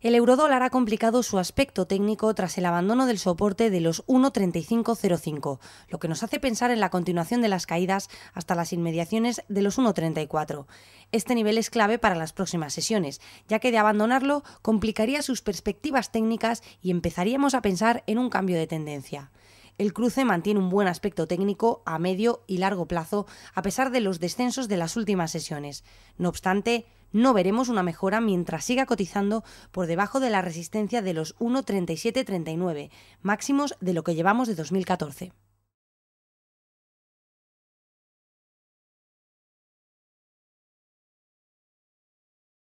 El eurodólar ha complicado su aspecto técnico tras el abandono del soporte de los 1.3505, lo que nos hace pensar en la continuación de las caídas hasta las inmediaciones de los 1.34. Este nivel es clave para las próximas sesiones, ya que de abandonarlo complicaría sus perspectivas técnicas y empezaríamos a pensar en un cambio de tendencia. El cruce mantiene un buen aspecto técnico a medio y largo plazo a pesar de los descensos de las últimas sesiones. No obstante, no veremos una mejora mientras siga cotizando por debajo de la resistencia de los 1.3739, máximos de lo que llevamos de 2014.